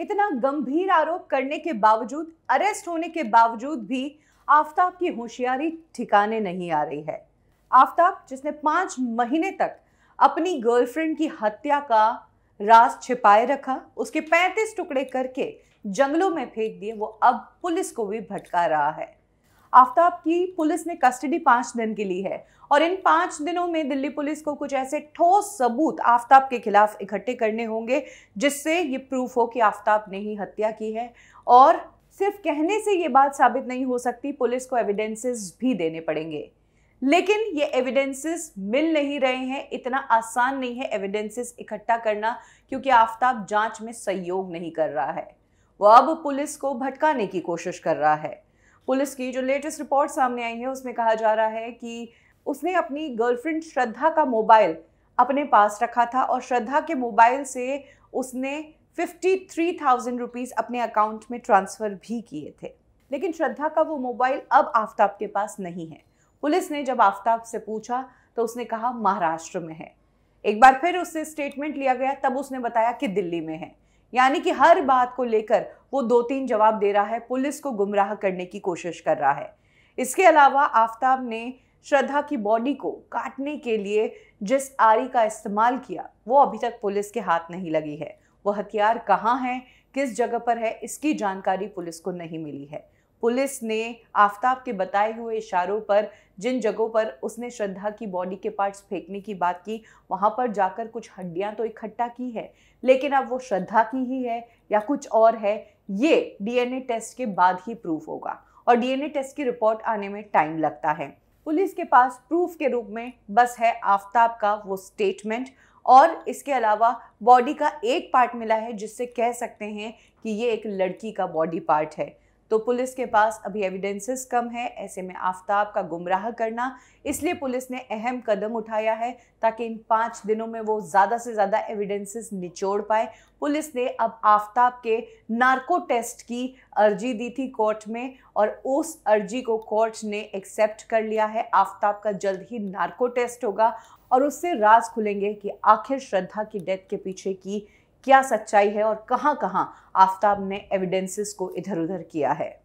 इतना गंभीर आरोप करने के बावजूद अरेस्ट होने के बावजूद भी आफ्ताब की होशियारी ठिकाने नहीं आ रही है आफ्ताब जिसने पांच महीने तक अपनी गर्लफ्रेंड की हत्या का राज छिपाए रखा उसके 35 टुकड़े करके जंगलों में फेंक दिए वो अब पुलिस को भी भटका रहा है आफ्ताब की पुलिस ने कस्टडी पांच दिन की ली है और इन पांच दिनों में दिल्ली पुलिस को कुछ ऐसे ठोस सबूत आफ्ताब के खिलाफ इकट्ठे करने होंगे जिससे ये प्रूफ हो कि आफ्ताब ने ही हत्या की है और सिर्फ कहने से ये बात साबित नहीं हो सकती पुलिस को एविडेंसेस भी देने पड़ेंगे लेकिन ये एविडेंसेस मिल नहीं रहे हैं इतना आसान नहीं है एविडेंसेस इकट्ठा करना क्योंकि आफ्ताब जांच में सहयोग नहीं कर रहा है वो अब पुलिस को भटकाने की कोशिश कर रहा है पुलिस की जो लेटेस्ट रिपोर्ट सामने आई है उसमें कहा जा रहा है कि उसने अपनी गर्लफ्रेंड श्रद्धा का मोबाइल अपने पास रखा था और श्रद्धा के मोबाइल से उसने फिफ्टी थ्री थाउजेंड रुपीज़ अपने अकाउंट में ट्रांसफ़र भी किए थे लेकिन श्रद्धा का वो मोबाइल अब आफ्ताब के पास नहीं है पुलिस ने जब आफ्ताब से पूछा तो उसने कहा महाराष्ट्र में है एक बार फिर उससे स्टेटमेंट लिया गया तब उसने बताया कि दिल्ली में है यानी कि हर बात को लेकर वो दो तीन जवाब दे रहा है पुलिस को गुमराह करने की कोशिश कर रहा है इसके अलावा आफ्ताब ने श्रद्धा की बॉडी को काटने के लिए जिस आरी का इस्तेमाल किया वो अभी तक पुलिस के हाथ नहीं लगी है वो हथियार कहाँ है किस जगह पर है इसकी जानकारी पुलिस को नहीं मिली है पुलिस ने आफ्ताब के बताए हुए इशारों पर जिन जगहों पर उसने श्रद्धा की बॉडी के पार्ट्स फेंकने की बात की वहां पर जाकर कुछ हड्डियाँ तो इकट्ठा की है लेकिन अब वो श्रद्धा की ही है या कुछ और है ये डीएनए टेस्ट के बाद ही प्रूफ होगा और डीएनए टेस्ट की रिपोर्ट आने में टाइम लगता है पुलिस के पास प्रूफ के रूप में बस है आफ्ताब का वो स्टेटमेंट और इसके अलावा बॉडी का एक पार्ट मिला है जिससे कह सकते हैं कि ये एक लड़की का बॉडी पार्ट है तो पुलिस के पास अभी एविडेंसेस कम है ऐसे में आफ्ताब का गुमराह करना इसलिए पुलिस ने अहम कदम उठाया है ताकि इन पाँच दिनों में वो ज़्यादा से ज़्यादा एविडेंसेस निचोड़ पाए पुलिस ने अब आफ्ताब के नार्को टेस्ट की अर्जी दी थी कोर्ट में और उस अर्जी को कोर्ट ने एक्सेप्ट कर लिया है आफ्ताब का जल्द ही नार्को टेस्ट होगा और उससे राज खुलेंगे कि आखिर श्रद्धा की डेथ के पीछे की क्या सच्चाई है और कहाँ कहाँ आफ्ताब ने एविडेंसेस को इधर उधर किया है